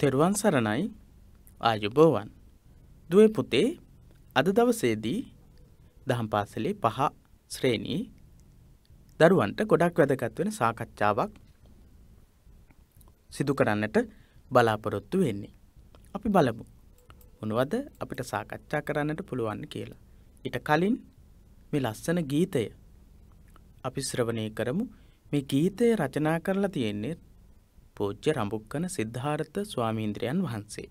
තෙරුවන් සරණයි ආයුබෝවන්. දුවේ පුතේ අද දවසේදී දහම් පාසලේ පහ ශ්‍රේණී දරුවන්ට ගොඩක් වැදගත් වෙන සාකච්ඡාවක් සිදු කරන්නට බලාපොරොත්තු වෙන්නේ. අපි බලමු. මොනවද අපිට සාකච්ඡා කරන්නට පුළුවන් කියලා. ඊට කලින් මේ ලස්සන ගීතය අපි ශ්‍රවණය කරමු. මේ ගීතය රචනා කරලා තියෙන්නේ පූජ්‍ය රඹුක්කන සිද්ධාර්ථ ස්වාමීන්ද්‍රයන් වහන්සේ.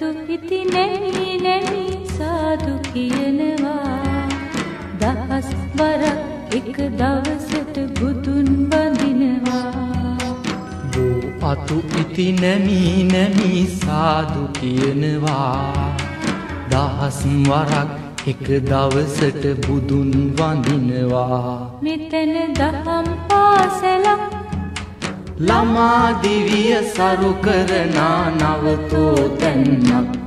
तो इतने වරක් එක දවසට බුදුන් වඳිනවා බෝ අතු ඉති නැමී නැමී සාදු කියනවා දහස් වරක් එක දවසට බුදුන් වඳිනවා මෙතන දහම් පාසලක් ළමා දිවිය සරු කරනා නවතෝ තැන්නක්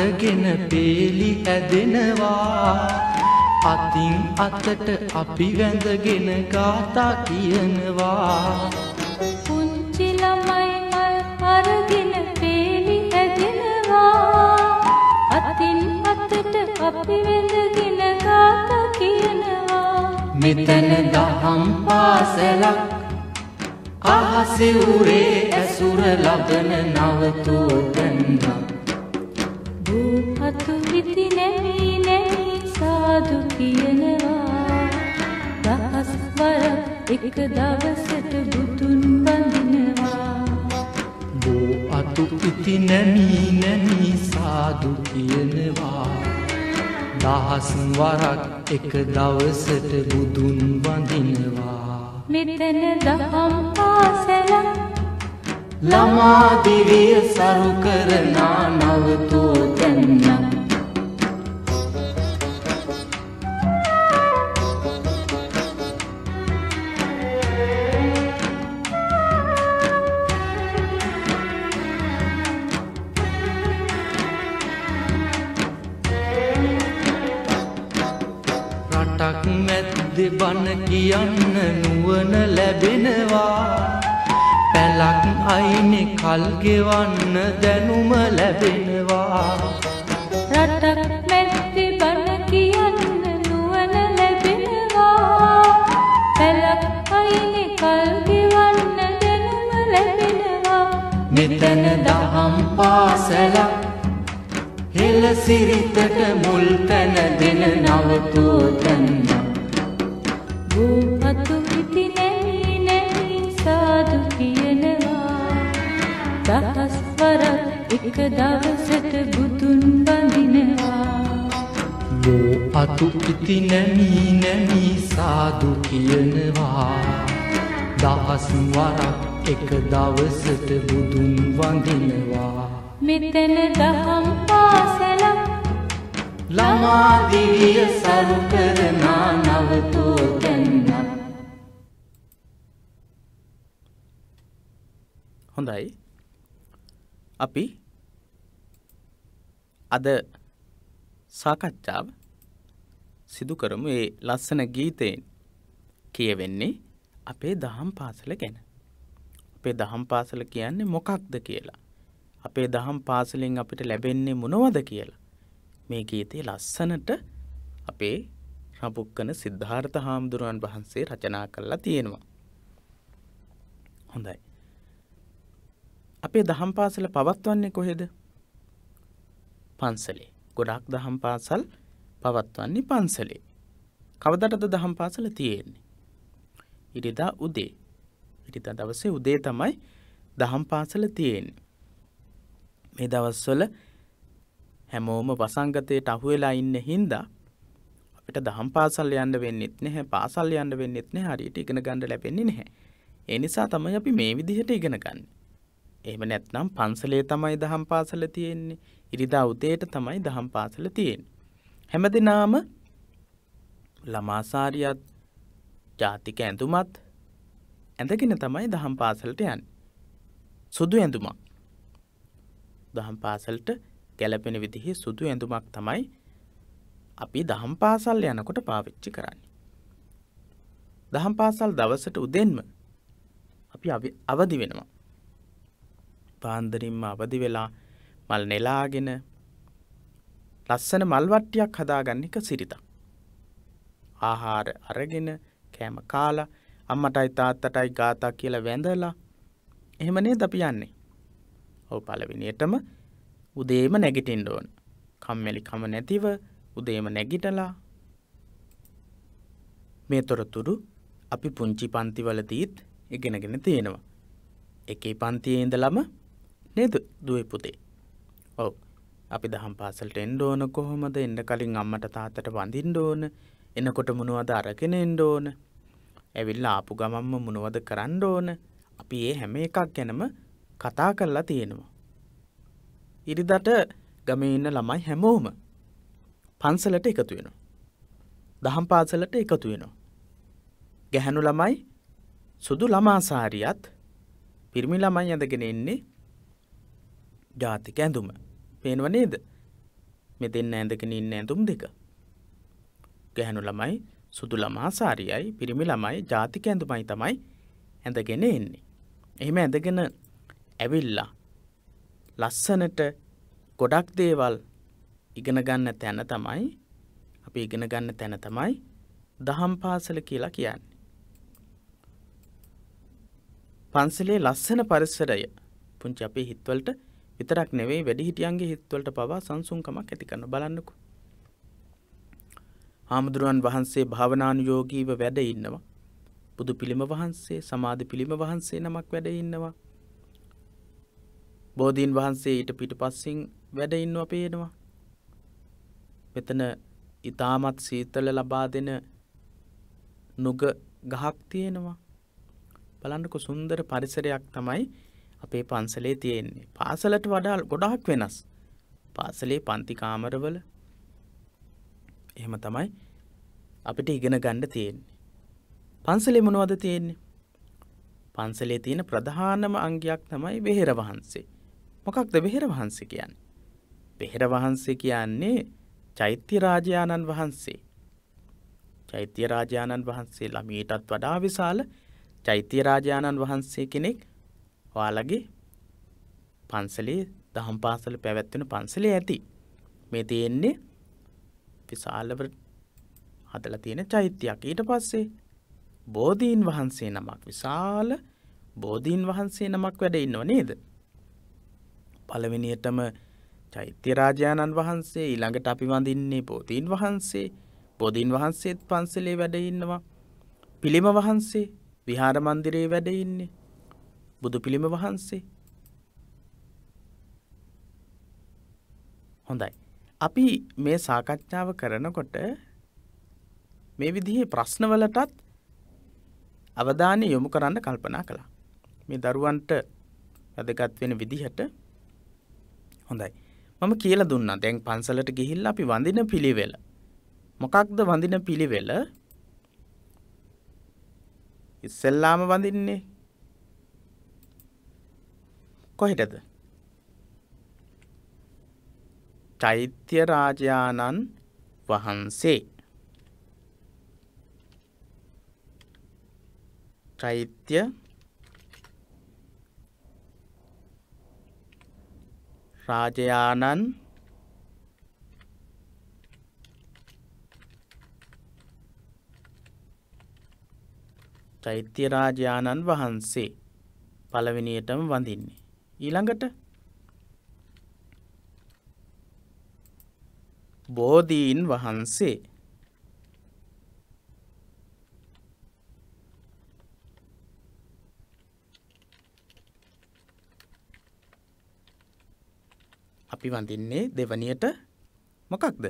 අරගෙන පේලි ඇදෙනවා අතින් අතට අපි වැඳගෙන ගාතා කියනවා පුංචි ළමයි මල් අරගෙන පේලි ඇදෙනවා අතින් අතට අපි වැඳගෙන ගාතා කියනවා මෙතන දහම් පාසලක් අහසේ උරේ ඇසුර ලබන නවතෝ තන්නම් හිති නැවී නැවී සාදු කියනවා දහස් වර එක දවසට බුදුන් වඳිනවා බෝ අතු ඉති නැමී නැමී සාදු කියනවා දහස් වරක් එක දවසට බුදුන් වඳිනවා මෙතන දහම් පාසලක් ළමා දිවිය සරු කරනා නවතෝ දැන්නා සිරිතට මුල් පැන දෙන නවතෝ තන්න භූපතු ඉති නැයි නැයි සාදු කියනවා දහස්වර එක දවසට බුදුන් වඳිනවා වූ අතු ඉති නැමී නැමී සාදු කියනවා දහස් වරක් එක දවසට බුදුන් වඳිනවා මෙතන දහම් පාසල ළමා දිවිය සරු කරනා නවතෝතැන්නම් හොඳයි අපි අද සාකච්ඡාව සිදු කරමු ඒ ලස්සන ගීතයෙන් කියවෙන්නේ අපේ දහම් පාසල ගැන. අපේ දහම් පාසල කියන්නේ මොකක්ද කියලා. අපේ දහම් පාසලෙන් අපිට ලැබෙන්නේ මොනවද කියලා. මේ ගීතේ ලස්සනට අපේ රපුක්කන සිද්ධාර්ථ හාමුදුරුවන් වහන්සේ රචනා කරලා තියෙනවා. හොඳයි. අපේ දහම් පාසල පවත්වන්නේ කොහෙද? පන්සලේ. ගොඩක් දහම් පාසල් පවත්වන්නේ පන්සලේ. කවදටද දහම් පාසල තියෙන්නේ? ඉරිදා උදේ. ඉරිදා දවසේ උදේ තමයි දහම් පාසල තියෙන්නේ. මේ දවස්වල හැමෝම වසංගතයට අහුවෙලා ඉන්න හින්දා අපිට දහම් පාසල් යන්න වෙන්නෙත් නැහැ පාසල් යන්න වෙන්නෙත් නැහැ හරියට ඉගෙන ගන්න ලැබෙන්නේ නැහැ. ඒ නිසා තමයි අපි මේ විදිහට ඉගෙන ගන්න. එහෙම නැත්නම් පන්සලේ තමයි දහම් පාසල තියෙන්නේ. ඉරිදා උදේට තමයි දහම් පාසල තියෙන්නේ. හැමදිනාම ළමාසාරියත් ජාතික ඇඳුමත් ඇඳගෙන තමයි දහම් පාසලට යන්නේ. සුදු ඇඳුමක්. දහම් පාසලට ගැලපෙන විදිහේ සුදු ඇඳුමක් තමයි අපි දහම් පාසල් යනකොට පාවිච්චි කරන්න. දහම් පාසල් දවසට උදෙන්ම අපි අවදි වෙනවා. පාන්දරින්ම අවදි වෙලා මල් නෙලාගෙන ලස්සන මල්වට්ටියක් හදාගන්න එක සිරිත. ආහාර අරගෙන කෑම කාලා අම්මටයි තාත්තටයි ගාතා කියලා වැඳලා එහෙමනේ දපි යන්නේ. ඔව් පළවෙනියටම උදේම නැගිටින්න ඕන. කම්මැලිකම නැතිව උදේම නැගිටලා මේ තොරතුරු අපි පුංචි පන්තිවලදීත් ඉගෙනගෙන තියෙනවා. එකේ පන්තියේ ඉඳලම නේද දුවේ පුතේ. ඔව්. අපි දහම් පාසලට එන්න ඕන කොහොමද? එන්න කලින් අම්මට තාත්තට වඳින්න ඕන. එනකොට මොනවද අරගෙන එන්න ඕන? ඇවිල්ලා ආපු ගමම්ම මොනවද කරන්න ඕන? අපි ඒ හැම එකක් ගැනම කතා කරලා තියෙනවා. ඉරිදට ගමේ ඉන්න ළමයි හැමෝම පන්සලට එකතු වෙනවා. දහම් පාසලට එකතු වෙනවා. ගැහැණු ළමයි සුදු ළමාසාරියත් පිරිමි ළමයි ඇඳගෙන එන්නේ ජාතික ඇඳුම. පේනව නේද? මේ දෙන්න ඇඳගෙන ඉන්න ඇඳුම් දෙක. ගැහැණු ළමයි සුදු ළමාසාරියයි පිරිමි ළමයි ජාතික ඇඳුමයි තමයි ඇඳගෙන එන්නේ. එහෙම ඇඳගෙන ඇවිල්ලා ලස්සනට ගොඩක් දේවල් ඉගෙන ගන්න තැන තමයි අපි ඉගෙන ගන්න තැන තමයි දහම් පාසල කියලා කියන්නේ. පන්සලේ ලස්සන පරිසරය පුංචි අපේ හිත්වලට විතරක් නෙවෙයි වැඩිහිටියන්ගේ හිත්වලට පවා සංසුන්කමක් ඇති කරන බලන්නකෝ. හාමුදුරුවන් වහන්සේ භාවනානුයෝගීව වැඩ ඉන්නවා. බුදු පිළිම වහන්සේ සමාධි පිළිම වහන්සේ නමක් වැඩ ඉන්නවා. බෝධීන් වහන්සේ ඊට පිටිපස්සෙන් වැඩ ඉන්නව පේනවා. මෙතන ඊටමත් සීතල ලබා දෙන නුග ගහක් තියෙනවා. බලන්නකො සුන්දර පරිසරයක් තමයි අපේ පන්සලේ තියෙන්නේ. පාසලට වඩා ගොඩාක් වෙනස්. පාසලේ පන්ති කාමරවල එහෙම තමයි අපිට ඉගෙන ගන්න තියෙන්නේ. පන්සලේ මොනවද තියෙන්නේ? පන්සලේ තියෙන ප්‍රධානම අංගයක් තමයි වෙහෙර වහන්සේ. මොකක්ද බෙහෙර වහන්සේ කියන්නේ. බෙහෙර වහන්සේ කියන්නේ චෛත්‍ය රාජාණන් වහන්සේ. චෛත්‍ය රාජාණන් වහන්සේ ළමීටත් වඩා විශාල චෛත්‍ය රාජාණන් වහන්සේ කෙනෙක් ඔයාලගේ පන්සලේ දහම් පාසල පැවැත්වෙන පන්සලේ ඇති. මේ තියෙන්නේ විශාලව හදලා තියෙන චෛත්‍යයක්. ඊට පස්සේ බෝධීන් වහන්සේ නමක් විශාල බෝධීන් වහන්සේ නමක් වැඩ ඉන්නව නේද? පළවෙනියටම චෛත්‍ය රාජාණන් වහන්සේ ඊළඟට අපි වඳින්නේ බෝධීන් වහන්සේ බෝධීන් වහන්සේත් පන්සලේ වැඩඉන්නවා පිළිම වහන්සේ විහාර මන්දිරයේ වැඩඉන්නේ බුදු පිළිම වහන්සේ හොඳයි අපි මේ සාකච්ඡාව කරනකොට මේ විදිහේ ප්‍රශ්නවලටත් අවධානය යොමු කරන්න කල්පනා කළා මේ දරුවන්ට වැදගත් වෙන විදිහට හොඳයි මම කියල දුන්න දැන් පන්සලට ගිහිල්ල අපි වඳින පිළිවෙල මොකක්ද වඳින පිළිවෙල ඉස්සෙල්ලාම වඳින්නේ කොහෙටද චෛත්‍ය රාජාණන් වහන්සේ චෛත්‍ය රාජයානන් චෛත්‍ය රාජයාණන් වහන්සේ පළවෙනියටම වඳින්නේ. ඊළඟට බෝධීන් වහන්සේ අපි වඳින්නේ දෙවනියට මොකක්ද?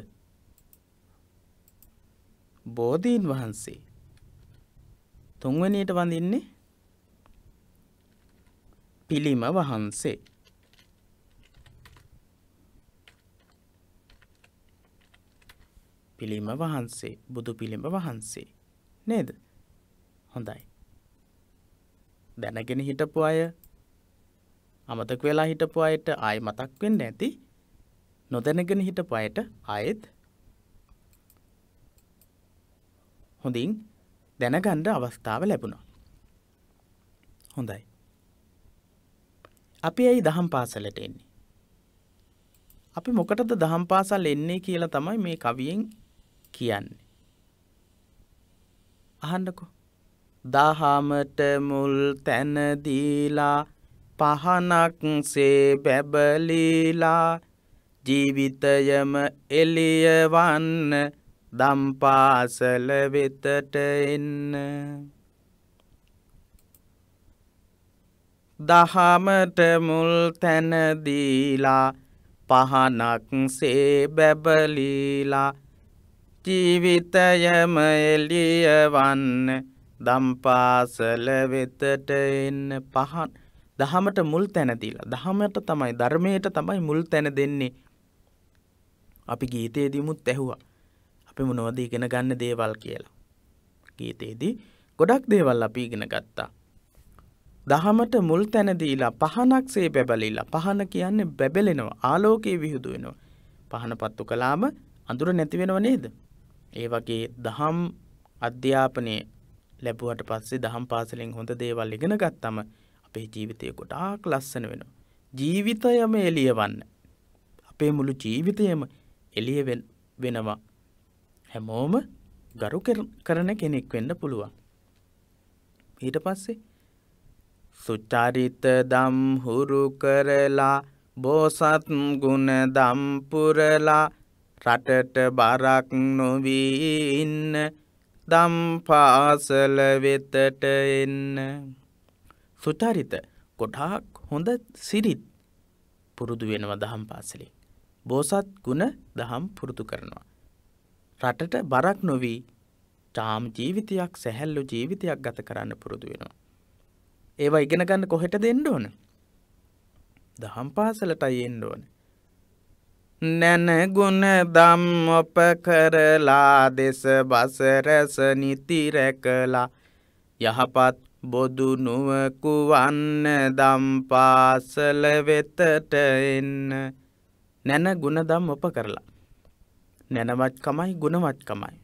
බෝධීන් වහන්සේ. තුන්වැනියට වඳින්නේ පිළිම වහන්සේ. පිළිම වහන්සේ බුදු පිළිම වහන්සේ නේද හොඳයි දැනගෙන හිටපු අය අමතක වෙලා හිටපු අයට ආය මතක් වෙන්න ඇති නොදැනගෙන හිටපු අයට ආයෙත් හොඳින් දැනගන්න අවස්ථාව ලැබුණා. හොඳයි. අපි ඇයි දහම් පාසලට එන්නේ? අපි මොකටද දහම් පාසල් එන්නේ කියලා තමයි මේ කවියෙන් කියන්නේ. අහන්නකෝ. දහමට මුල් තැන දීලා පහනක් සේ බැබලීලා ජීවිතයම එලියවන්න දම්පාසල වෙතට එන්න දහමට මුල් තැනදීලා පහනක් සේ බැබලීලා ජීවිතයම එලියවන්න දම්පාසල වෙතට එන්න පහන් දහමට මුල් තැනදීලා දහමට තමයි ධර්මයට තමයි මුල් තැන දෙන්නේ අපි ගීතයේදීමුත් ඇහුවා අපි මොනවද ඉගෙන ගන්න දේවල් කියලා ගීතයේදී ගොඩක් දේවල් අපි ඉගෙන ගත්තා දහමට මුල් තැනදීලා පහනක්සේ බැබලිලා පහන කියන්නේ බැබලෙනවා ආලෝකයේ විහිදු වෙනවා පහන පත්තු කලාම අඳුර නැතිවෙනව නේද ඒ වගේ දහම් අධ්‍යාපනය ලැබුවට පස්සේ දහම් පාසලෙන් හොඳ දේවල් ඉගෙන ගත්තම අපේ ජීවිතය ගොඩාක් ලස්සන වෙන. ජීවිතයම එලියවන්න. අපේ මුළු ජීවිතයම එලිය වෙනවා. හැමෝම ගරු කරන කෙනෙක් වෙන්න පුළුවන්. ඊට පස්සේ සුචරිත දම් හුරු කරලා බෝසත් ගුණ දම්පුරලා රටට බරක් නොවී ඉන්න දම් පාසල වෙතට එන්න සුචරිත ගොඩාක් හොඳ සිරිත් පුරුදු වෙනවා දහම් පාසලින්. බෝසත් ගුණ දහම් පුරුදු කරනවා. රටට බරක් නොවී ටාම් ජීවිතයක් සැහැල්ලු ජීවිතයක් ගත කරන්න පුරුදු වෙනවා. ඒවා ඉගෙන ගන්න කොහෙට දෙන්න ඕන. දහම් පාසලටයි එන්න ඕන. නැනගුණ දම් ඔප කරලා දෙස බසරැස නිතිරැකලා යහපත් බොදු නුවකු වන්න දම්පාසල වෙතට එන්න නැන ගුණදම් ඔප කරලා. නැනවත්කමයි ගුණවත්කමයි.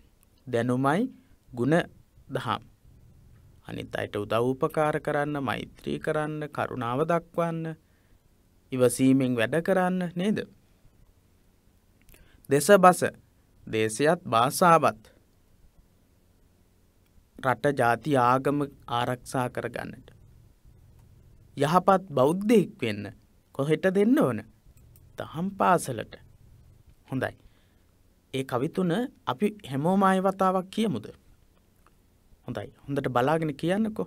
දැනුමයි ගුණ දහම්. අනිත් අයට උදව්පකාර කරන්න මෛත්‍රී කරන්න කරුණාව දක්වන්න ඉවසීමෙන් වැඩ කරන්න නේද. දෙස බස දේශයත් භාසාාවත්. රට ජාති ආගම ආරක්ෂා කරගන්නට. යහපත් බෞද්ධයෙක් වෙන්න කොහෙට දෙන්න ඕන දහම් පාසලට හොඳයි. ඒ කවිතුන අපි හැමෝමය වතාවක් කියමුද. හොඳයි හොඳට බලාගෙන කියන්නකෝ.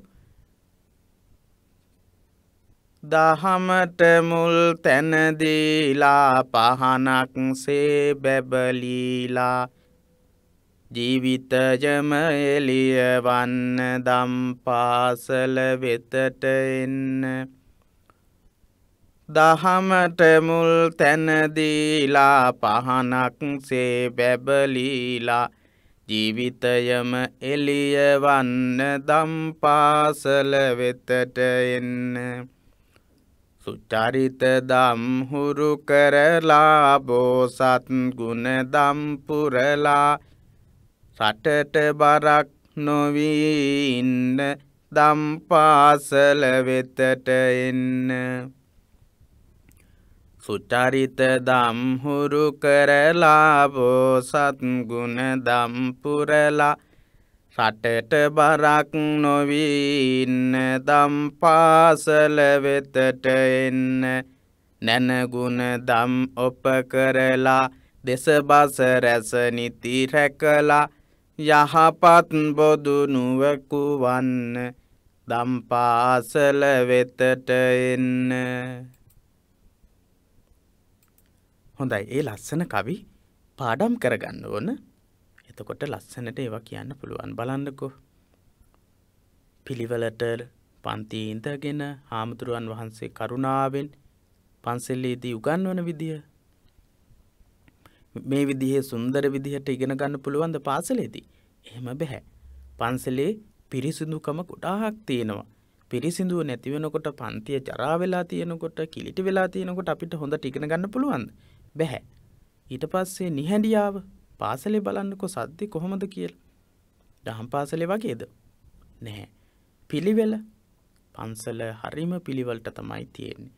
දහමට මුල් තැනදීලා පහනක් සේ බැබලීලා ජීවිතයම එලියවන්න දම් පාසල වෙතට එන්න දහමට මුල් තැනදීලා පහනක් සේ බැබලීලා ජීවිතයම එලියවන්න දම් පාසල වෙතට එන්න සුචරිත දම් හුරු කරලා බෝසත් ගුණ දම් පුරලා රටට බරක් නොවී ඉන්න දම් පාසල වෙතට එන්න සුචරිත දම් හුරු කරලා බෝසත් ගුණ දම් පුරලා රටට බරක් නොවී ඉන්න දම් පාසල වෙතට එන්න නැනගුණ දම් ඔප කරලා දෙස බස රැස නිති රැකලා යහපත් බොදු නුවකු වන්න දම්පාසල වෙතට එන්න. හොඳයි ඒ ලස්සන කවි පාඩම් කරගන්න ඕන එතකොට ලස්සනට ඒවා කියන්න පුළුවන් බලන්නකෝ. පිළිවලට පන්තිීන්දගෙන හාමුදුරුවන් වහන්සේ කරුණාවෙන් පන්සෙල්ලේදී උගන්වන විදිහ මේ විදිහේ සුන්දර විදිහට ඉගෙන ගන්න පුළුවන්ද පාසලේදී. එහෙම බැහැ. පන්සලේ පිරිසිදුකම ගොඩාහක් තියෙනවා. පිරිසිදුව නැතිවෙනකොට පන්තිය ජරා වෙලා තියෙනකොට කිලිටි වෙලා තියෙනකොට අපිට හොඳ ටිගෙන ගන්න පුළුවන්ද. බැහැ. ඊට පස්සේ නිහැඩියාව පාසලේ බලන්නකො සද්ධි කොහොමද කියල. දහම් පාසලේ වගේද. නැහැ. පිළිවෙල පන්සල හරිම පිළිවලට තමයි තියෙන්නේ.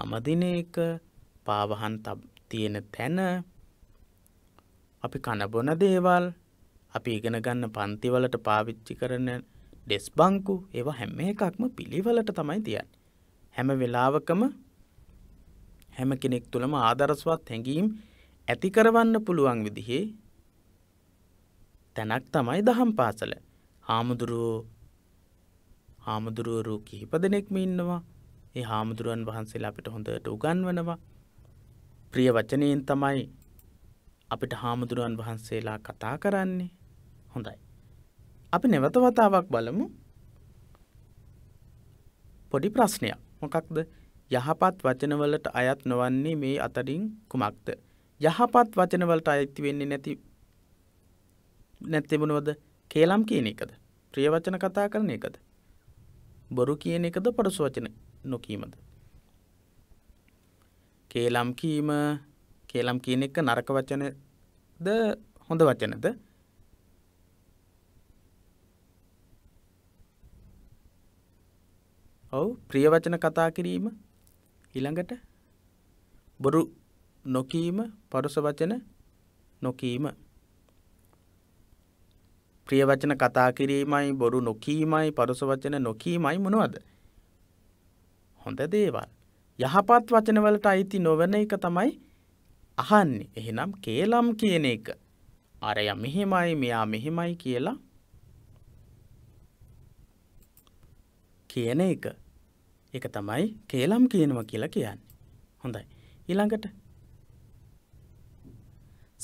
අමදින එක පාවහන් තියෙන තැන අපි කනබොන දේවල් අපි ඉගෙන ගන්න පන්තිවලට පාවිච්චි කරන ඩෙස් බංකු ඒවා හැම එකක්ම පිළිවලට තමයි තියන්. හැම වෙලාවකම හැම කෙනෙක් තුළම ආදරස්වත් හැඟීම් ඇති කරවන්න පුළුවන් විදිහේ තැනක් තමයි දහම් පාසල හාමුදුරුවෝ හාමුදුරුවරු කිහිප දෙනෙක්ම ඉන්නවා ඒ හාමුදුරුවන් වහන්සේලා අපිට හොඳට උගන්වනවා ප්‍රිය වචනයෙන් තමයි අපිට හාමුදුරුවන් වහන්සේලා කතා කරන්නේ හොඳයි. අපි නැවතවතාවක් බලමු පොඩි ප්‍රශ්නයක් මොකක්ද යහපත් වචනවලට අයත් නොවන්නේ මේ අතරින් කුමක්ද. යහපත් වචනවලට අයිති වෙන්නේ නැති නැත්තෙබුණුවද කේලම් කියන එකද ප්‍රියවචන කතා කරන එකද. බොරු කියන එකද පරසු වචන නොකීමද. කේලම් කීම කියලම් කියන එක නරක වචනද හොඳ වචනද ඔව් ප්‍රිය වචන කතා කිරීම ඊළඟට බොරු නොකීම පරුස වචන නොකීම ප්‍රිය වචන කතා කිරීමයි බොරු නොකීමයි පරුස වචන නොකීමයි මොනවද හොඳ දේවල් යහපත් වචනවලට අයිති නොවන එක තමයි අහන්නේ. එහෙනම් කේලම් කියන එක අරය මෙහෙමයි මෙයා මෙහෙමයි කියලා කියන එක. ඒක තමයි කේලම් කියනවා කියලා කියන්නේ. හොඳයි. ඊළඟට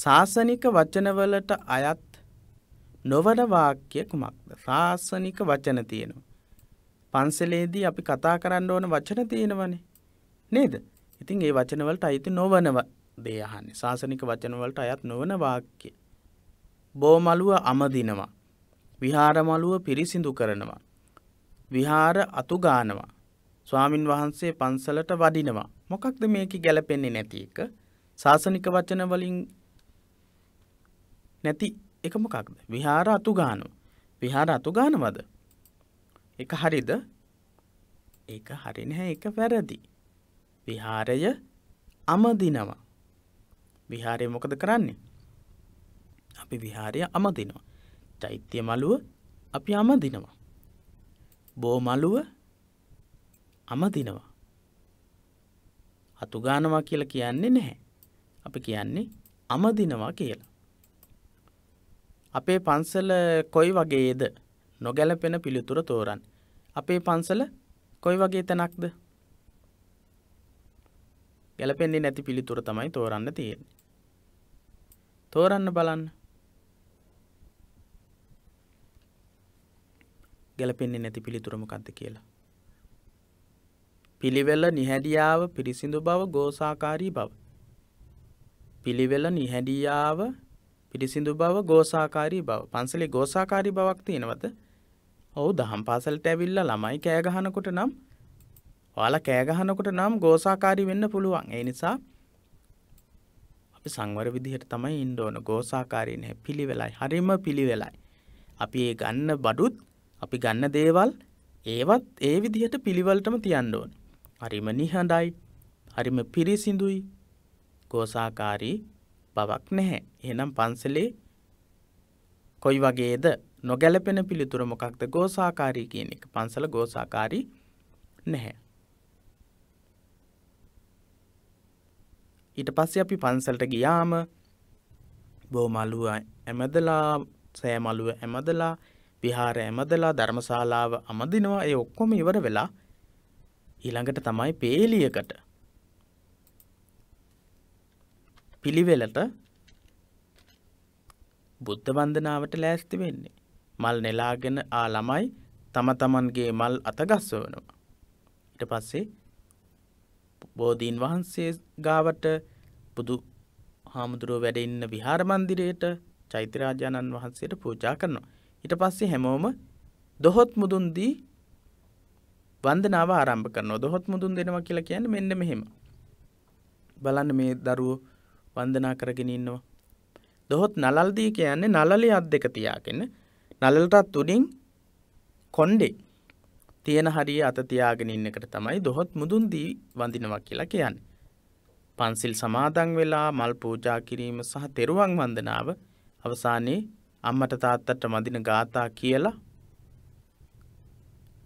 ශාසනික වචනවලට අයත් නොවන වාක්‍ය කුමක්ද? ශාසනික වචන තියෙනවා. පන්සලේදී අපි කතා කරන්න ඕන වචන තියෙනවනේ. නේද? ඉතින් ඒ වචනවලට අයිති නොවන දේ අහන්නේ. සාසනික වචන වලට අයත් නොවන වාක්‍ය. බෝ මලුව අමදිනවා. විහාර මලුව පිරිසිදු කරනවා. විහාර අතුගානවා. ස්වාමින් වහන්සේ පන්සලට වඩිනවා. මොකක්ද මේක ගැලපෙන්නේ නැති එක? සාසනික වචන වලින් නැති එක මොකක්ද? විහාර අතුගානවා. විහාර අතුගානවද? එක හරිද? ඒක හරි නැහැ ඒක වැරදි. විහාරය අමදිනවා. විහාරය මොකද කරන්නේ. අපි විහාරය අමදිනවා. චෛත්‍ය මළුව අපි අමදිනවා. බෝ මළුව අමදිනවා. අතුගානවා කියලා කියන්නේ නැහැ. අපි කියන්නේ අමදිනවා කියලා. අපේ පන්සල කොයි වගේද නොගැලපෙන පිළිතුර තෝරන්. අපේ පන්සල කොයි වගේ තැනක්ද ගැලපෙන්නේ නැති පිළිතුර තමයි තෝරන්න තියෙන්නේ. තෝරන්න බලන්න. ගැලපෙන්නේ නැති පිළිතුර මොකක්ද කියලා. පිළිවෙල නිහැඩියාව පිරිසිදු බව ගෝසාකාරී බව. පිළිවෙල නිහැඩියාව පිරිසිදු බව ගෝසාකාරී බව පන්සලේ ගෝසාකාරී බවක් තියෙනවද ඔහු දහම් පාසලට ඇවිල්ල ළමයි කෑගහනකොට නම් ඔයාලා කෑ ගහනකොට නම් ගෝසාකාරී වෙන්න පුළුවන්. ඒ නිසා අපි සංවර විදිහට තමයි ඉන්න ඕන. ගෝසාකාරී නැහැ. පිළිවෙලයි. හරිම පිළිවෙලයි. අපි ඒ ගන්න බඩුත් අපි ගන්න දේවල් ඒවත් ඒ විදිහට පිළිවෙලටම තියන්න ඕන. හරිම නිහඬයි. හරිම පිරිසිඳුයි. ගෝසාකාරී බවක් නැහැ. එහෙනම් පන්සලේ කොයි වගේද නොගැලපෙන පිළිතුර මොකක්ද ගෝසාකාරී කියන එක. පන්සල ගෝසාකාරී නැහැ. ඊට පස්සේ අපි පන්සලට ගියාම බෝමලුව ඇමදලා සෑමලුව ඇමදලා විහාර ඇමදලා ධර්මශාලාව අමදිනවා ඒ ඔක්කොම ඉවර වෙලා ඊළඟට තමයි පේලියකට පිළිවෙලට බුද්ධ වන්දනාවට ලෑස්ති වෙන්නේ මල් නෙලාගෙන ආ ළමයි තම තමන්ගේ මල් අතගස්වනවා ඊට පස්සේ බෝධීන් වහන්සේ ගාවට බුදු හාමුදුරුව වැඩඉන්න විහාරමන්දිරයට චෛත්‍යරාජාණන් වහන්සේට පූජා කරනවා. ඊට පස්සේ හැමෝම දොහොත් මුදුන්දී වන්දනාව ආරම්භ කරනවා දොහොත් මුදුන් දෙනවා කියලා කියන්න මෙන්න මෙහෙම. බලන්න මේ දරුවෝ වන්දනා කරගෙන ඉන්නවා. දොහොත් නලල්දී කියන්නේ නලලි අත් දෙක තියාගෙන නලලටත් උඩින් කොණ්ඩේ තියෙන හරිය අත තියාගෙන ඉන්නකට තමයි දොහොත් මුදුන් දී වඳිනවා කියලා කියන්නේ. පන්සිල් සමාදන් වෙලා මල් පූජා කිරීම සහ තෙරුවන් වන්දනාව අවසානයේ අම්මට තාත්තට මදින ගාථා කියලා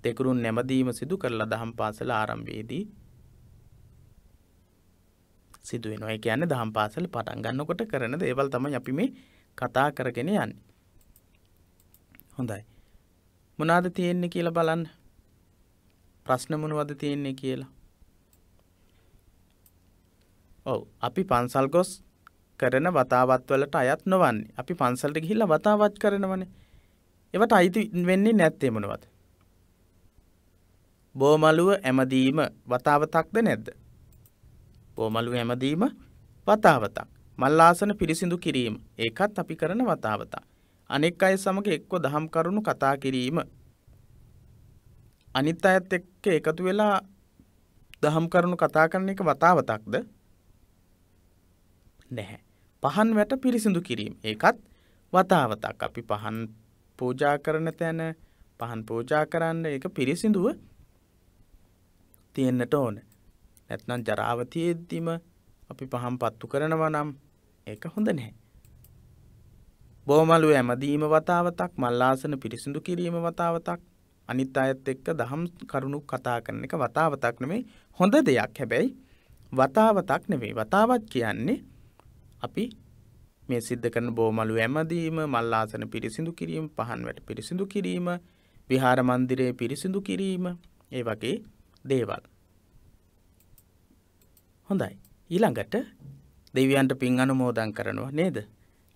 දෙකරුන් නැමදීම සිදු කරලා දහම් පාසල ආරම්භයේදී සිදු වෙනවා. ඒ කියන්නේ දහම් පාසල පටන් ගන්නකොට කරන දේවල් තමයි අපි මේ කතා කරගෙන යන්නේ. හොඳයි. මොනවාද තියෙන්නේ කියලා බලන්න. ප්‍රශ්න මොනවද තියෙන්නේ කියලා. ඔව් අපි පන්සල් ගොස් කරන වතාවත් වලට අයත් නොවන්නේ. අපි පන්සලට ගිහිල්ලා වතාවත් කරනවනේ. ඒවට අයිති වෙන්නේ නැත්තේ මොනවද? බෝමලුව ඇමදීම වතාවතක්ද නැද්ද? බෝමලුව ඇමදීම වතාවතක්. මල්ලාසන පිරිසිදු කිරීම ඒකත් අපි කරන වතාවතා. අනෙක් අය සමග එක්ව දහම් කරුණු කතා කිරීම අනිත් අයත් එක්ක එකතු වෙලා දහම් කරුණු කතා කරන එක වතාවතක්ද නැහැ. පහන් වැට පිරිසිදු කිරීම. ඒකත් වතාවතක් අපි පහන් පූජා කරන තැන පහන් පූජා කරන්න එක පිරිසිදුව තියෙන්න්නට ඕන. නැත්නම් ජරාවතියද්දිම අපි පහම් පත්තු කරනවා නම් ඒක හොඳ නැහැ. බෝමලු ඇමදීම වතාවතක් මල්ලාසන පිරිසිදු කිරීම වතාවතක් අනිත් අයත් එක්ක දහම් කරුණු කතා කරන එක වතාවතක් නෙමේ හොඳ දෙයක් හැබැයි වතාවතක් නෙවෙයි වතාවත් කියන්නේ අපි මේ සිද්ධ කරන බෝමලු ඇමදීම මල්ලාසන පිරිසිදු කිරීම පහන් වැට පිරිසිදු කිරීම විහාර මන්දිරයේ පිරිසිදු කිරීම ඒ වගේ දේවල්. හොඳයි. ඊළඟට දෙවියන්ට පින් අනුමෝදන් කරනවා නේද?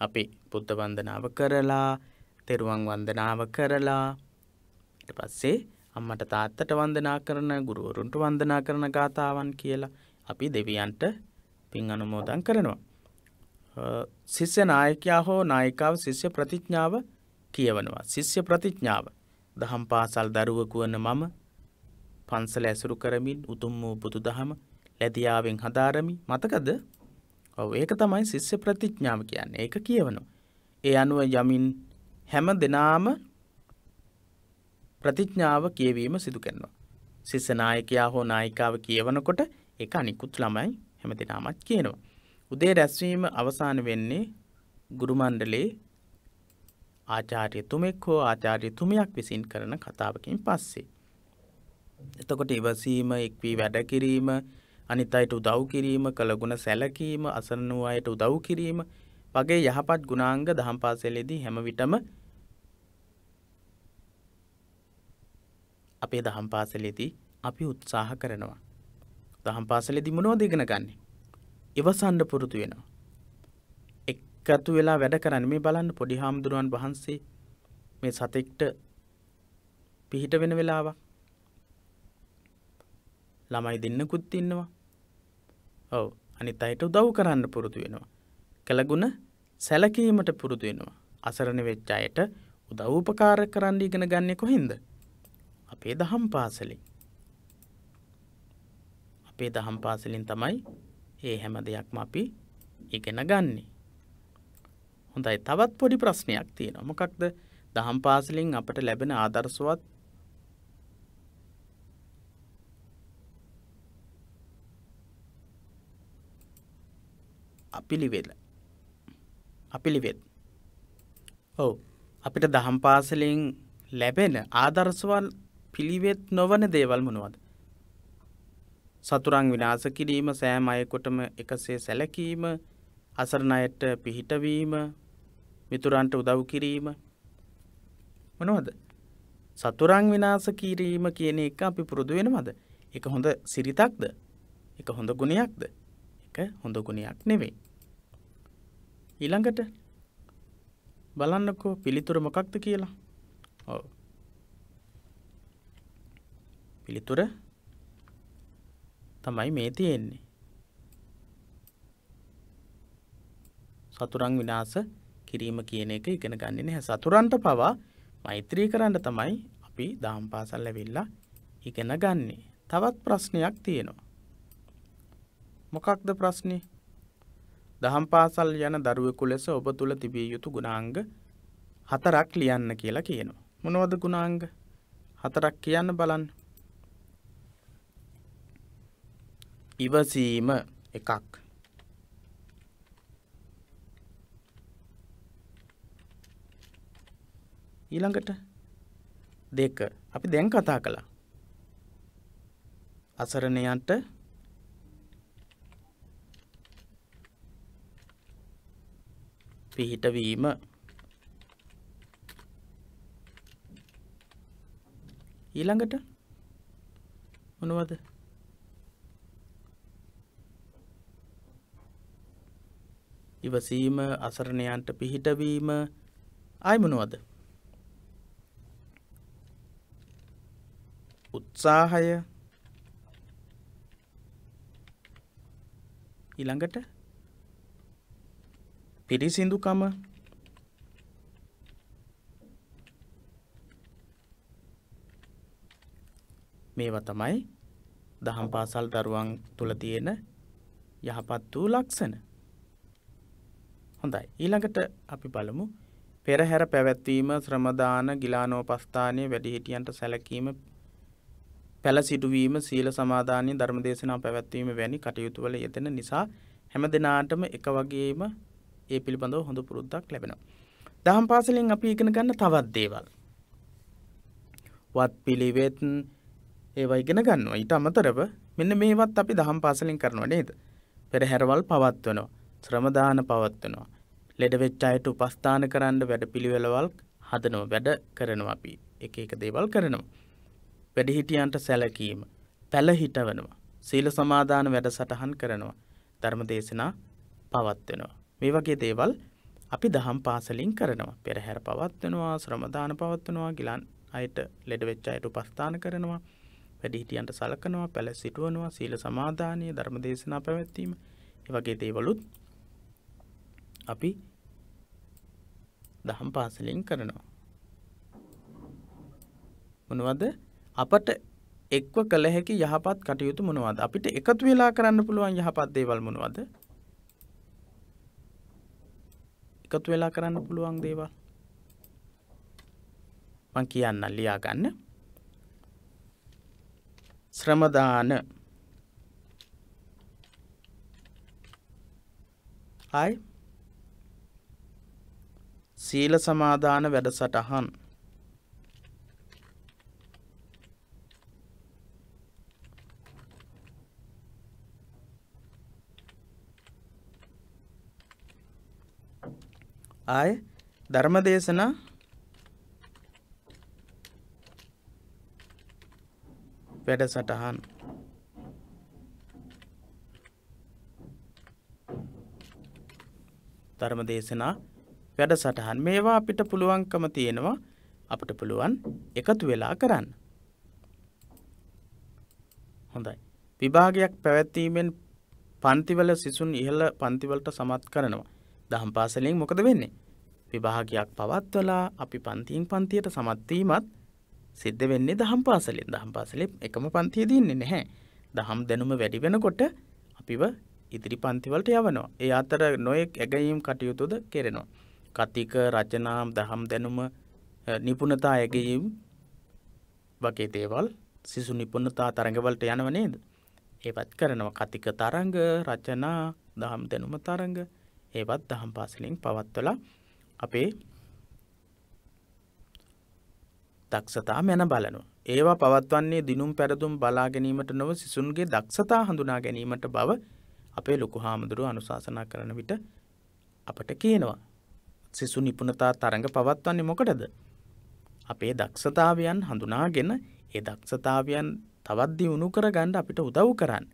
අපි බුද්ධ වන්දනාව කරලා, තෙරුවන් වන්දනාව කරලා, ඊට පස්සේ අම්මට තාත්තට වන්දනා කරන ගුරුවරුන්ට වන්දනා කරන ගාථාවන් කියලා අපි දෙවියන්ට පින් අනුමෝදන් කරනවා. ශිෂ්‍ය නායකයා හෝ නායිකාව ශිෂ්‍ය ප්‍රතිඥාව කියවනවා. ශිෂ්‍ය ප්‍රතිඥාව දහම් පාසල් දරුවකු වන මම පන්සල ඇසුරු කරමින් උතුම් වූ බුදු දහම ලැදියාවෙන් හදාරමි මතකද ඔව ඒක තමයි ශිෂ්‍ය ප්‍රතිඥාව කියන්නේ ඒක කියවනවා. ඒ අනුව යමින් හැම දෙනාම ප්‍රතිඥ්ඥාව කියවීම සිදු කරනවා. සිස්සනායකයා හෝ නායිකාව කියවනකොට එක අනිකුත් ළමයි හැමතිනාමත් කියනවා. උදේ රැස්වීම අවසාන වෙන්නේ ගුරුමණ්ඩලේ ආචාර්ය තුමෙක් හෝ ආචාර්ය තුමයක් විසින් කරන කතාවකින් පස්සේ. එතකොට ඉවසීම එක්වී වැඩකිරීම අනිත් අයට උදව් කිරීම කළගුණ සැලකීම අසරණුව අයට උදව් කිරීම වගේ යහපත් ගුණාංග දහම් පාසලේදී හැම විටම අපේ දහම් පාසලේදී අපි උත්සාහ කරනවා. දහම් පාසලේදී මොනවද ඉගෙන ගන්නෙ? ඉවසන්න පුරුදු වෙනවා. එකතු වෙලා වැඩ කරන්න මේ බලන්න පොඩි හාමුදුරුවන් වහන්සේ මේ සතෙක්ට පිහිට වෙන වෙලාවක් ළමයි දෙන්නකුත් ඉන්නවා. ඔව් අනිත් අයට උදව් කරන්න පුරුදු වෙනවා. කළගුණ සැලකීමට පුරුදු වෙනවා. අසරණ වෙච්ච අයට උදව් උපකාර කරන්න ඉගෙන ගන්නේ කොහෙන්ද? අපේ දහම් පාසලින්. අපේ දහම් පාසලින් තමයි ඒ හැම දෙයක්ම අපි ඉගෙන ගන්නේ. හොඳයි තවත් පොඩි ප්‍රශ්නයක් තියෙන මොකක්ද දහම් පාසලින් අපට ලැබෙන ආදර්ශවත් අපිලිවෙල අපිලිවෙත් ඔවු අපිට දහම් පාසලින් ලැබෙන ආදර්ශවත් පිළිවෙත් නොවන දේවල් මොනවද. සතුරං විනාස කිරීම සෑම අයකොටම එකසේ සැලකීම අසරණයට පිහිටවීම මිතුරන්ට උදව් කිරීම මොනවද. සතුරං විනාස කිරීම කියන එක අපි පුරුදු වෙනවද. එක හොඳ සිරිතක්ද එක හොඳ ගුණයක්ද එක හොඳ ගුණයක් නෙවෙයි. ඊළඟට බලන්නකෝ පිළිතුර මොකක්ද කියලා ඕ පිළිතුර තමයි මේ තියෙන්නේ. සතුරන් විනාස කිරීම කියන එක ඉගෙන ගන්නේ නැහැ. සතුරන්ට පවා මෛත්‍රී කරන්න තමයි අපි දහම් පාසල් ලැබිලා ඉගෙන ගන්නේ. තවත් ප්‍රශ්නයක් තියෙනවා. මොකක්ද ප්‍රශ්නේ? දහම් පාසල් යන දරුවෙකු ලෙස ඔබ තුල තිබිය යුතු ගුණාංග හතරක් ලියන්න කියලා කියනවා. මොනවද ගුණාංග? හතරක් කියන්න බලන්න. ඉවසීම එකක් ඊළඟට දෙක අපි දැන් කතා කළා අසරණයන්ට පිහිටවීම ඊළඟට මොනවද ඉවසීම අසරණයන්ට පිහිටවීම අයමනුවද. උත්සාහය ඊළඟට පිරිසිදුකම මේවා තමයි දහම් පාසල් දරුවන් තුළ තියෙන යහපත් වූ ලක්ෂණ හොඳයි ඊළඟට අපි බලමු පෙරහැර පැවැත්වීම ශ්‍රමදාන ගිලානෝපස්ථානය වැඩිහිටියන්ට සැලකීම පැළ සිටුවීම සීල සමාධානය ධර්මදේශනා පැවැත්වීම වැනි කටයුතුවල යෙදෙන නිසා හැම දෙනාටම එක වගේම ඒ පිළිබඳව හොඳ පුරුද්දක් ලැබෙනවා. දහම් පාසලෙන් අපි ඉගෙන ගන්න තවත් දේවල්. වත් පිළිවෙත් ඒවා ඉගෙන ගන්නවා ඊට අමතරව මෙන්න මේවත් අපි දහම් පාසලෙන් කරනවා නේද. පෙරහැරවල් පවත්වනවා. ශ්‍රමදාන පවත්වනවා. ලෙඩවෙච්ච අයට උපස්ථාන කරන්න වැඩ පිළිවෙලවල් හදනවා වැඩ කරනවා අපි එක එක දේවල් කරනවා. වැඩිහිටියන්ට සැලකීම පැළහිටවනවා. සීල සමාධාන වැඩ සටහන් කරනවා. ධර්ම දේශනා පවත්වෙනවා. මේ වගේ දේවල් අපි දහම් පාසලින් කරනවා පෙරහැර පවත්වනවා ශ්‍රමදාන පවත්වනවා ගිලන් අයට ලෙඩවෙච්ච අයට උපස්ථාන කරනවා වැඩිහිටියන්ට සලකනවා පැළ සිටුවනවා සීල සමාධානය ධර්ම දේශනා පැවැත්වීම වගේ දේවලුත් අපි දහම් පාසලෙන් කරනවා. මොනවද අපට එක්ව කළ හැකි යහපත් කටයුතු මොනවද අපිට එකතු වෙලා කරන්න පුළුවන් යහපත් දේවල් මොනවද එකතු වෙලා කරන්න පුළුවන් දේවල් මං කියන්න ලියා ගන්න ශ්‍රමදාන ආයි සීල සමාදාන වැඩසටහන් ආය ධර්ම දේශනා වැඩසටහන් ධර්ම දේශනා වැඩසටහන් මේවා අපිට පුළුවන්කම තියෙනවා අපට පුළුවන් එකතු වෙලා කරන්න. හොඳයි. විභාගයක් පැවැත්වීමෙන් පන්තිවල සිසුන් ඉහළ පන්තිවලට සමත් කරනවා. දහම් පාසලෙන් මොකද වෙන්නේ. විභාගයක් පවත්වලා අපි පන්තියෙන් පන්තියට සමත්වීමත් සිද්ධ වෙන්නේ දහම් පාසලෙන් දහම් පාසලෙ එකම පන්තිය දන්නේ නැහැ. දහම් දැනුම වැඩි වෙනකොට අපිව ඉදිරි පන්තිවලට යවනවා. ඒ අතර නොයෙක් ඇගයීම් කටයුතුද කෙරෙනවා. කතික රචනාම් දහම් දැනුම නිපුණතා ඇගයීම් වගේ දේවල් සිසු නිපුණතා තරඟවලට යනව නේද ඒවත් කරනව කතික තරංග රචනා දහම් දැනුම තරංග ඒවත් දහම් පාසලින් පවත්වල අපේ දක්ෂතා මැන බලනවා ඒවා පවත්වන්නේ දිනුම් පැරදුම් බලා ගැනීමට නොව සිසුන්ගේ දක්ෂතා හඳුනා ගැනීමට බව අපේ ලොකු හාමුදුරුව අනුශාසනා කරන විට අපට කියනවා සෙසු නිපුණතා තරඟ පවත්වන්නේ මොකටද. අපේ දක්ෂතාවයන් හඳුනාගෙන ඒ දක්ෂතාවයන් තවත් දියුණු කරගන්න අපිට උදව් කරන්න.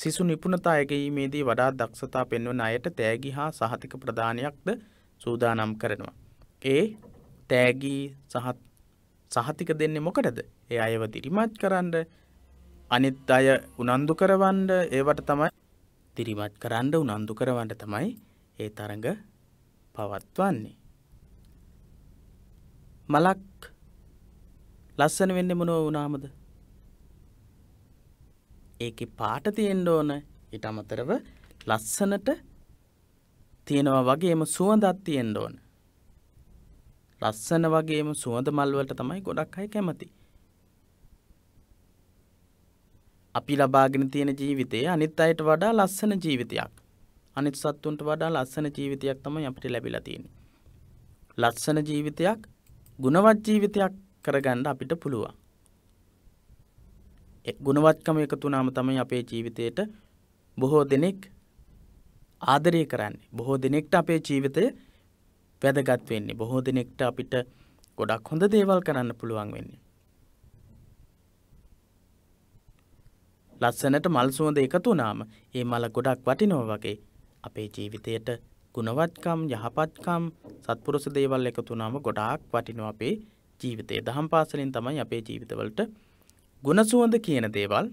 සිසු නිපුණතා ඇගීමේදී වඩා දක්ෂතා පෙන්වන අයට තෑගි හා සහතික ප්‍රධානයක්ද සූදානම් කරනවා. ඒ තෑගී සහතික දෙන්නේ මොකටද ඒ අයව දිරිමත් කරන්න අනිත් අය උනන්දු කරවන්ඩ ඒවට තමයි දිරිමත් කරන්න උනන්දු කරවන්ට තමයි ඒ තරඟ පවත්වන්නේ. මලක් ලස්සන වෙන්න මොනෝ වුණාමද. ඒක පාට තියෙන්ඩ ඕන ඉට අමතරව ලස්සනට තියෙනවා වගේම සුවඳත් තියෙන්ඩ ඕන. ලස්සන වගේම සුවඳ මල්වලට තමයි ගොඩක් අය කැමති. අපි ලබාගෙන තියෙන ජීවිතය අනිත් අයට වඩා ලස්සන ජීවිතයක්. අනිත් සත්තුන්ට වඩා ලස්සන ජීවිතයක් තමයි අපිට ලැබිලා තියෙන්නේ. ලස්සන ජීවිතයක් ගුණවත් ජීවිතයක් කරගන්න අපිට පුළුවන්. ගුණවත්කම එකතු වුණාම තමයි අපේ ජීවිතයට බොහෝ දෙනෙක් ආදරය කරන්නේ. බොහෝ දෙනෙක්ට අපේ ජීවිතය වැදගත් වෙන්නේ. බොහෝ දෙනෙක්ට අපිට ගොඩක් හොඳ දේවල් කරන්න පුළුවන් වෙන්නේ. ලස්සනට මල් සුවඳ එකතු වුණාම ඒ මල ගොඩක් වටිනවා වගේ අපේ ජීවිතයට ගුණවත්කම් යහපත්කම් සත්පුරුස දේවල් එකතුනාම ගොඩාක් වටිනවා අපේ ජීවිතේ දහම් පාසලින් තමයි අපේ ජීවිතවලට ගුණසුවඳ කියන දේවල්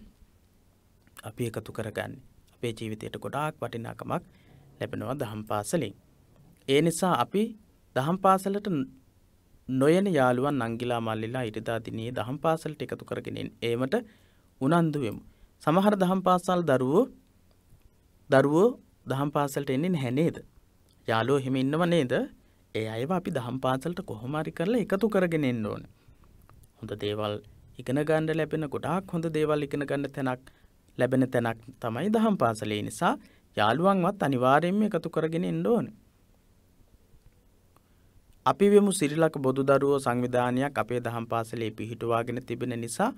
අපි එකතු කරගන්න අපේ ජීවිතයට ගොඩාක් වටිනාකමක් ලැබෙනවා දහම් පාසලින්. ඒ නිසා අපි දහම් පාසලට නොයන යාළුවන් නංගිලා මල්ලිලා ඉරිදා දිනේ දහම් පාසලට එකතු කරගෙන ඒමට උනන්දු වෙමු. සමහර දහම් පාසල් දරුවෝ දරුවෝ දහම් පාසලට එන්නේ නැහැ නේද? යාළුවෝ එහෙම ඉන්නව නේද? ඒ අයව අපි දහම් පාසලට කොහොම හරි කරලා එකතු කරගෙන එන්න ඕන. හොඳ දේවල් ඉගෙන ගන්න ලැබෙන ගොඩාක් හොඳ දේවල් ඉගෙන ගන්න තැනක් ලැබෙන තැනක් තමයි දහම් පාසල. ඒ නිසා යාළුවන්වත් අනිවාර්යයෙන්ම එකතු කරගෙන එන්න ඕන. අපි වෙමු සිරිලක බොදු දරුවෝ සංවිධානයක් අපේ දහම් පාසලේ පිහිටුවාගෙන තිබෙන නිසා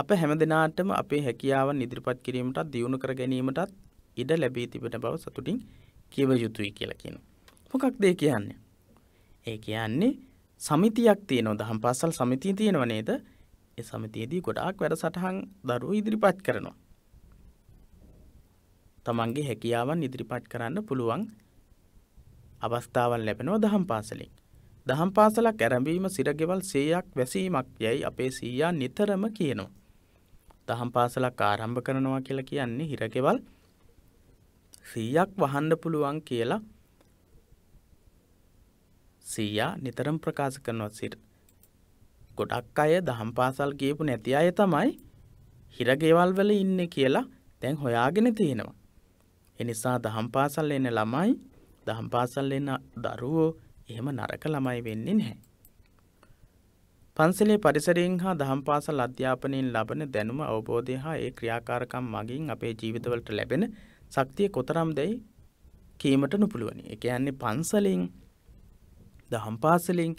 අප හැමදෙනාටම අපේ හැකියාවන් ඉදිරිපත් කිරීමටත් දියුණු කර ගැනීමටත් ඉඩ ලැබී තිබෙන බව සතුටින් කියව යුතුයි කියලා කියන. මොකක්ද ඒ කියන්නේ. ඒ කියන්නේ සමිතියක් තියනෝ දහම් පාසල් සමිතිය තියෙනව නේද ඒ සමිතියේදී ගොඩාක් වැඩ සටහන් දරුව ඉදිරිපත් කරනවා. තමන්ගේ හැකියාවන් ඉදිරිපත් කරන්න පුළුවන් අවස්ථාවන් ලැබෙනව දහම් පාසලින්. දහම් පාසලක් ඇරඹීම සිරගෙවල් සේයක් වැසීමක් යැයි අපේ සීයා නිතරම කියනවා. දහම් පාසලක් ආරම්භ කරනවා කියලා කියන්නේ හිරගෙවල් සීයක් වහන්න පුළුවන් කියලා සීයා නිතරම් ප්‍රකාශ කරනවත් සිට ගොඩක් අය දහම් පාසල් ගියපු නැති අය තමයි හිරගෙවල් වල ඉන්නේ කියලා දැන් හොයාගෙන තියෙනවා. එනිසා දහම් පාසල් එන ළමයි දහම් පාසල් එන දරුවෝ එහෙම නරක ළමයි වෙන්නේ නැහැ. පන්සලේ පරිසරයෙන් හා දහම් පාසල් අධ්‍යාපනයෙන් ලබන දැනුම අවබෝධය හා ඒ ක්‍රියාකාරකම් මගින් අපේ ජීවිතවලට ලැබෙන ශක්තිය කොතරම් දැයි කීමට නුපුළුවනි. එක යන්නේ පන්සලින් දහම් පාසලින්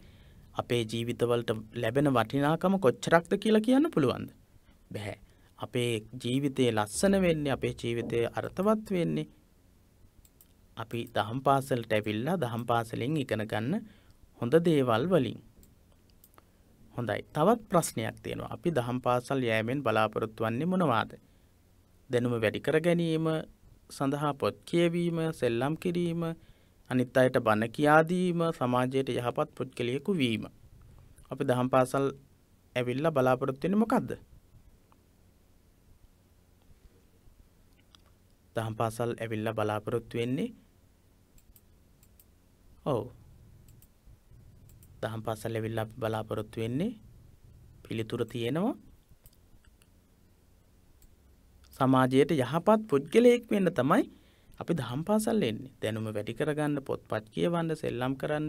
අපේ ජීවිතවලට ලැබෙන වටිනාකම කොච්චරක්ද කියලා කියන්න පුළුවන්ද. බැහැ. අපේ ජීවිතයේ ලස්සන වෙන්නේ අපේ ජීවිතය අර්ථවත් වෙන්නේ. අපි දහම් පාසලට ඇවිල්ලා දහම් පාසලෙන් ඉගෙන ගන්න හොඳ දේවල් වලින්. හොඳයි තවත් ප්‍රශ්නයක් තියෙනවා අපි දහම් පාසල් යෑමෙන් බලාපොරොත්තු වන්නේ මොනවාද. දැනුම වැඩිකර ගැනීම සඳහා පොත් කියවීම සෙල්ලම් කිරීම අනිත් අයට බණ කියාදීම සමාජයට යහපත් පුද්ගලයෙකු වීම. අපි දහම් පාසල් ඇවිල්ල බලාපොරොත්වෙන මොකක්ද. දහම් පාසල් ඇවිල්ල බලාපොරොත්තු වෙන්නේ ඔවු දහම් පාසල් ඇවිල්ල බලාපොරොත්තු වෙන්නේ පිළිතුර තියෙනවා සමාජයට යහපත් පුද්ගලයෙක් වෙන්න තමයි අපි දහම් පාසල් එන්නේ. දැනුම වැඩි කරගන්න, පොත්පත් කියවන්න, සෙල්ලම් කරන්න,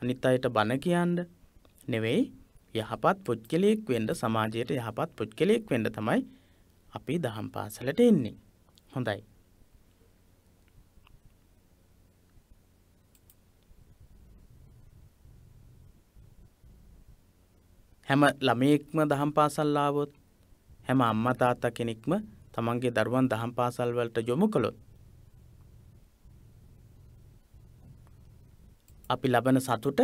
අනිත් අයට බණ කියන්න නෙවෙයි යහපත් පුද්ගලයෙක් වෙන්න සමාජයට යහපත් පුද්ගලයෙක් වෙන්න තමයි අපි දහම් පාසලට එන්නේ. හොඳයි. හැම ළමයෙක්ම දහම් පාසල් ආවොත් හැම අම්මා තාත්තා කෙනෙක්ම තමන්ගේ දරුවන් දහම් පාසල් වලට යොමු කළොත් අපි ලබන සතුට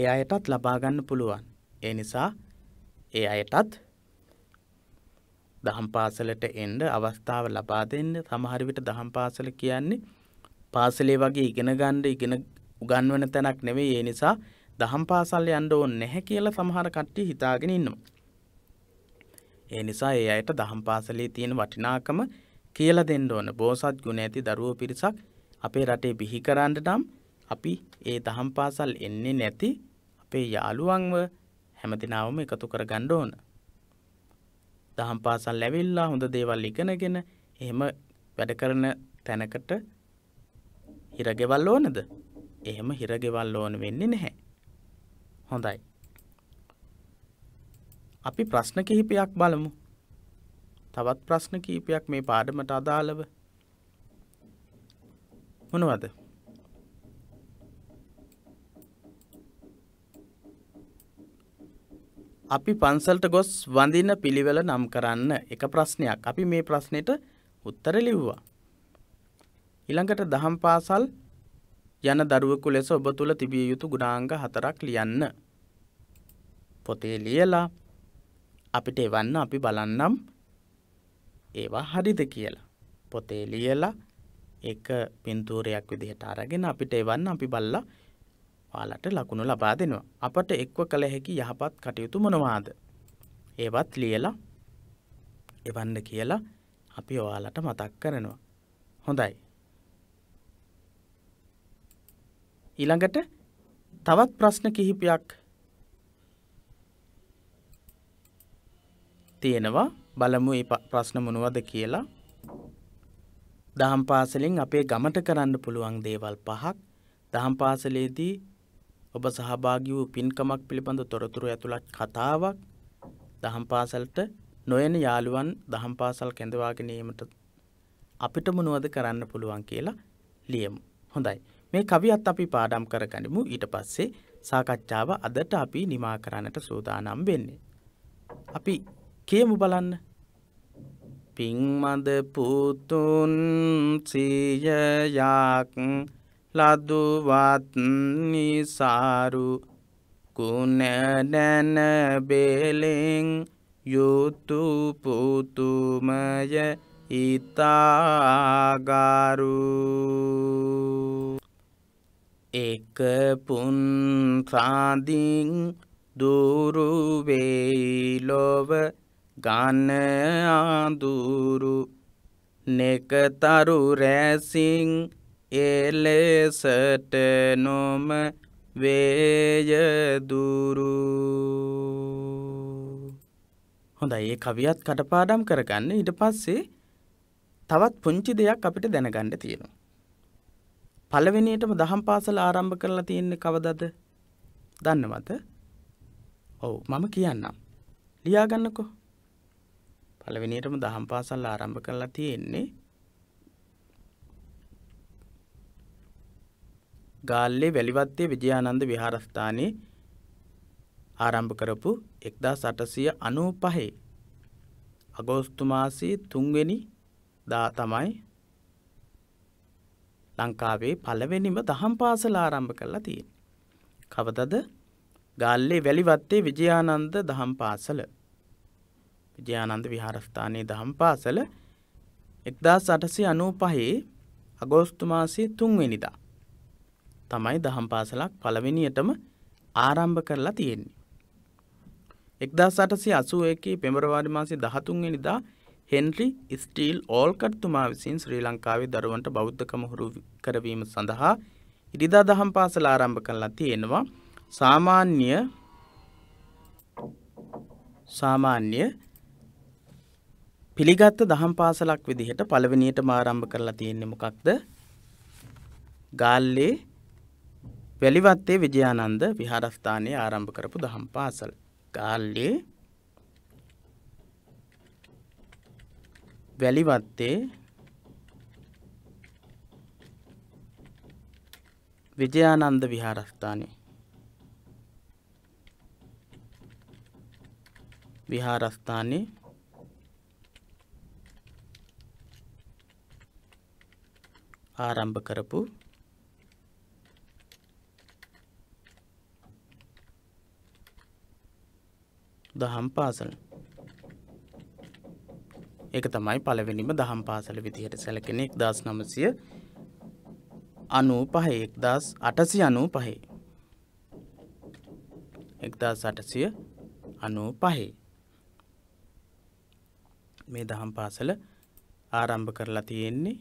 ඒ අයටත් ලබාගන්න පුළුවන්. ඒ නිසා ඒ අයටත් දහම් පාසලට එන්ඩ අවස්ථාව ලබා දෙන්න සමහරිවිට දහම් පාසල කියන්නේ පාසලේ වගේ ඉගෙන ගණ්ඩ ඉගෙන උගන්වන තැනක් නෙවේ ඒ නිසා දහම් පාසල් යන්ඩ ඕන් නැහැ කියලා සමහර කට්ටි හිතාගෙන ඉන්නවා. ඒ නිසා ඒ අයට දහම් පාසලේ තියෙන වටිනාකම කියලා දෙන්න ඕන. බෝසත් ගුණ ඇති දරුවෝ පිරිසක් අපේ රටේ බිහි කරන්න නම් අපි ඒ දහම් පාසල් එන්නේ නැති අපේ යාළුවන්ව හැමදිනාවම එකතු කරගන්න ඕන. දහම් පාසල් ඇවිල්ලා හොඳ දේවල් ඉගෙනගෙන එහෙම වැඩ කරන තැනකට හිරගෙවල් ඕනද? එහෙම හිරගෙවල් ඕන වෙන්නේ නැහැ. හොඳයි. අපි ප්‍රශ්න කිහිපයක් බලමු. තවත් ප්‍රශ්න කීපයක් මේ පාඩමට අදාළව මොනවද? අපි පන්සල්ට ගොස් වඳින පිළිවෙල නම් කරන්න එක ප්‍රශ්නයක්. අපි මේ ප්‍රශ්නෙට උත්තර ලිව්වා. ඊළඟට දහම් පාසල් යන දරුවෙකු ලෙස ඔබ තුල තිබිය යුතු ගුණාංග හතරක් ලියන්න. පොතේ ලියලා අපිට එවන්න අපි බලන්නම් ඒවා හරිද කියලා. පොතේ ලියලා එක පින්තූරයක් විදිහට අරගෙන අපිට එවන්න අපි බල්ලා ඔයාලට ලකුණු ලබා දෙනවා. අපට එක්ව කළ හැකි යහපත් කටයුතු මොනවාද? ඒවත් ලියලා එවන්න කියලා අපි ඔයාලට මතක් කරනවා. හොඳයි. ඊළඟට තවත් ප්‍රශ්න කිහිපයක් තියෙනවා බලමු ප්‍රශ්න මොනුවද කියලා දහම් පාසලෙන් අපේ ගමට කරන්න පුළුවන් දේවල් පහක් දහම් පාසලේදී ඔබ සහභාගී වූ පින්කමක් පිළිබඳ තොරතුරු ඇතුළත් කතාවක් දහම් පාසලට නොයන යාළුවන් දහම් පාසල් කැඳවා ගැනීමට අපිට මොනවද කරන්න පුළුවන් කියලා ලියමු. හොඳයි. මේ කවියත් අපි පාඩම් කරගනිමු. ඊට පස්සේ සාකච්ඡාව අදට අපි නිමා කරන්නට සූදානම් වෙන්නේ. අපි කියමු බලන්න පින්මද පුතුන් සියයක් ලදුවත් නිසාරු කුණනැන බෙලෙෙන් යුතු පුතුමය ඉතාගාරු එක පුන් සාදිින් දුරුවෙයි ලොව ගන අඳුරු නෙකතරු රැසින් එලෙසට නොම වේයදුරු හොඳයි ඒ කවියත් කටපාඩම් කරගන්න ඊට පස්සේ තවත් පුංචි දෙයක් අපිට දැනගන්න තියෙනවා. පළවෙනියටම දහම් පාසල ආරම්භ කරලා තියෙන්නේ කවදද? දන්නවද? ඔව් මම කියන්නම්. ලියාගන්නකෝ. පළවෙනියටම දහම් පාසල් ආරම්භ කරලා තියෙන්නේ ගාල්ලේ වැලිවත්තේ විජයානන්ද විහාරස්ථානයේ ආරම්භ කරපු 1895 අගෝස්තු මාසයේ 3 වෙනි දා තමයි ලංකාවේ පළවෙනිම දහම් පාසල ආරම්භ කරලා තියෙන්නේ. කවදද? ගාල්ලේ වැලිවත්තේ විජයානන්ද දහම් පාසල විජයානන්ද විහාරස්ථානයේ දහම් පාසල එක්දා සටසි අනූ පහේ අගෝස්තුමාසය තුන්වෙනිදා. තමයි දහම් පාසලක් පළවෙනියටම ආරම්භ කරලා තියෙන්නේ. එක්දා සටසි අසුව එකේ පෙමරවාරිමාසි දහතුන්වෙනිදා හෙන්රි ස්ටීල් ඕල්කට්තුමා විසින් ශ්‍රී ලංකාවේ දරුවන්ට බෞද්ධකම හුරු කරවීම සඳහා ඉරිදා දහම් පාසල ආරම්භ කරලා තියෙනවා සාමාන්‍ය සාමාන්‍ය පිළිගත්ත දහම් පාසලක් විදිහට පළවෙනියට මාරම්භ කරලා තියෙන්නේ මොකක්ද? ගාල්ලේ වැලිවත්තේ විජයානන්ද විහාරස්ථානයේ ආරම්භ කරපු දහම් පාසල. ගාල්ලේ වැලිවත්තේ විජයානන්ද විහාරස්ථානයේ විහාරස්ථානයේ ආරම්භ කරපු දහම් පාසල. ඒක තමයි පළවෙනිම දහම් පාසල විදිහට සැලකෙන එක් දස් නමසය අනූ පහේ එක්දස් අටසි අනූ පහේ. එක්දස් අටසිය අනූ පහේ. මේ දහම් පාසල ආරම්භ කරලා තියෙන්නේ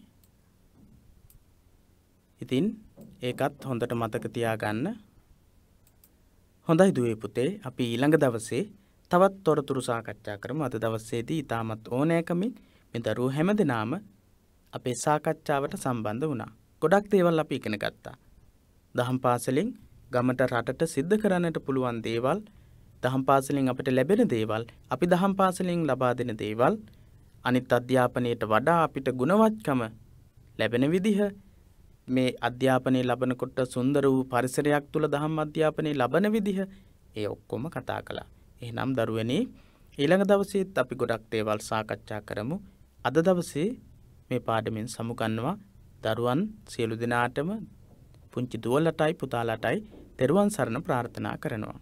ඉතින් ඒකත් හොඳට මතක තියාගන්න හොඳයි දුවේ පුතේ අපි ඊළඟ දවසේ තවත් තොරතුරු සාකච්ඡා කරමු අද දවසේදී ඉතාමත් ඕනෑකමින් මේ දරුවෝ හැමදෙනාම අපේ සාකච්ඡාවට සම්බන්ධ වුණා. ගොඩක් දේවල් අපි ඉගෙන ගත්තා. දහම් පාසලෙන් ගමට රටට සිද්ධ කරන්නට පුළුවන් දේවල් දහම් පාසලෙන් අපට ලැබෙන දේවල් අපි දහම් පාසලෙන් ලබා දෙන දේවල් අනිත් අධ්‍යාපනයට වඩා අපිට ගුණවත්කම ලැබෙන විදිහ මේ අධ්‍යාපනය ලබනකොට සුන්දර වූ පරිසරයක් තුළ දහම් අධ්‍යාපනය ලබන විදිහ ඒ ඔක්කොම කතා කළා. එහෙනම් දරුවනේ ඊළඟ දවසේත් අපි ගොඩක් දේවල් සාකච්ඡා කරමු. අද දවසේ මේ පාඩමින් සමුගන්නවා දරුවන් සියලු දෙනාටම පුංචි දුවලටයි පුතාලටයි තෙරුවන් සරණ ප්‍රාර්ථනා කරනවා.